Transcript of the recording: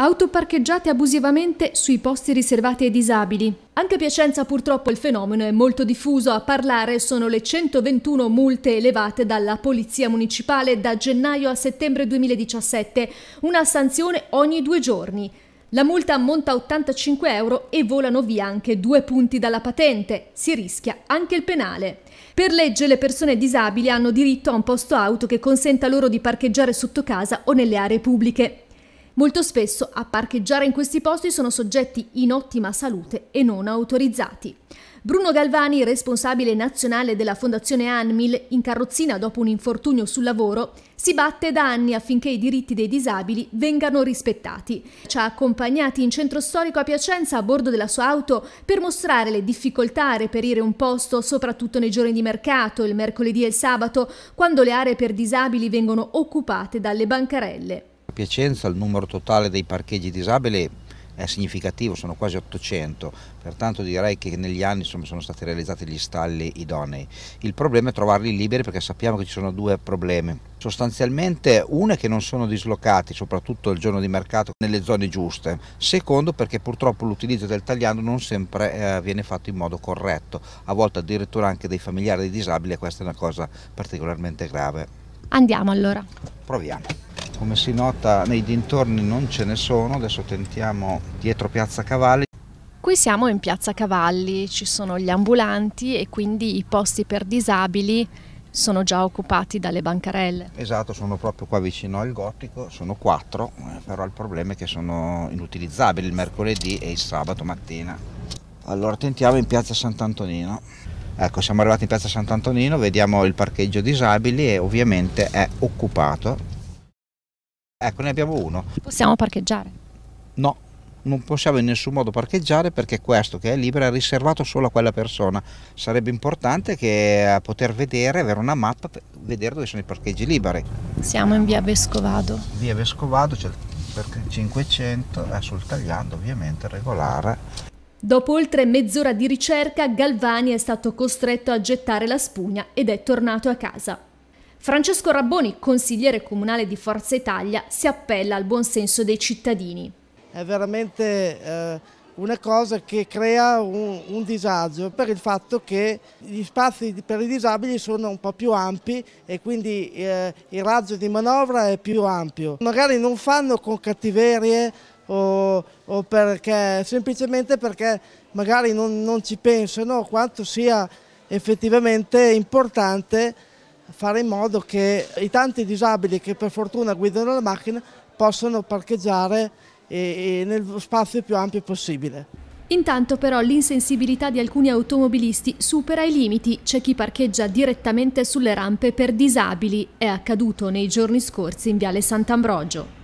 Auto parcheggiate abusivamente sui posti riservati ai disabili. Anche a Piacenza purtroppo il fenomeno è molto diffuso, a parlare sono le 121 multe elevate dalla Polizia Municipale da gennaio a settembre 2017, una sanzione ogni due giorni. La multa ammonta 85 euro e volano via anche due punti dalla patente. Si rischia anche il penale. Per legge le persone disabili hanno diritto a un posto auto che consenta loro di parcheggiare sotto casa o nelle aree pubbliche. Molto spesso a parcheggiare in questi posti sono soggetti in ottima salute e non autorizzati. Bruno Galvani, responsabile nazionale della Fondazione Anmil, in carrozzina dopo un infortunio sul lavoro, si batte da anni affinché i diritti dei disabili vengano rispettati. Ci ha accompagnati in centro storico a Piacenza a bordo della sua auto per mostrare le difficoltà a reperire un posto, soprattutto nei giorni di mercato, il mercoledì e il sabato, quando le aree per disabili vengono occupate dalle bancarelle. Piacenza il numero totale dei parcheggi disabili è significativo, sono quasi 800, pertanto direi che negli anni insomma, sono stati realizzati gli stalli idonei. Il problema è trovarli liberi perché sappiamo che ci sono due problemi. Sostanzialmente uno è che non sono dislocati, soprattutto il giorno di mercato, nelle zone giuste. Secondo perché purtroppo l'utilizzo del tagliando non sempre eh, viene fatto in modo corretto, a volte addirittura anche dei familiari dei disabili e questa è una cosa particolarmente grave. Andiamo allora. Proviamo. Come si nota nei dintorni non ce ne sono, adesso tentiamo dietro Piazza Cavalli. Qui siamo in Piazza Cavalli, ci sono gli ambulanti e quindi i posti per disabili sono già occupati dalle bancarelle. Esatto, sono proprio qua vicino al gotico, sono quattro, eh, però il problema è che sono inutilizzabili il mercoledì e il sabato mattina. Allora tentiamo in piazza Sant'Antonino. Ecco, siamo arrivati in piazza Sant'Antonino, vediamo il parcheggio disabili e ovviamente è occupato Ecco, ne abbiamo uno. Possiamo parcheggiare? No, non possiamo in nessun modo parcheggiare perché questo che è libero è riservato solo a quella persona. Sarebbe importante che eh, poter vedere, avere una mappa, per vedere dove sono i parcheggi liberi. Siamo in via Vescovado. Via Vescovado c'è cioè il 500, è sul tagliando ovviamente regolare. Dopo oltre mezz'ora di ricerca, Galvani è stato costretto a gettare la spugna ed è tornato a casa. Francesco Rabboni, consigliere comunale di Forza Italia, si appella al buon senso dei cittadini. È veramente eh, una cosa che crea un, un, disagio per il fatto che gli spazi per i disabili sono un po' più ampi e quindi eh, il raggio di manovra è più ampio. Magari non fanno con cattiverie o, o perché, semplicemente perché magari non, non ci pensano quanto sia effettivamente importante fare in modo che i tanti disabili che per fortuna guidano la macchina possano parcheggiare e, e nello spazio più ampio possibile. Intanto però l'insensibilità di alcuni automobilisti supera i limiti, c'è chi parcheggia direttamente sulle rampe per disabili, è accaduto nei giorni scorsi in Viale Sant'Ambrogio.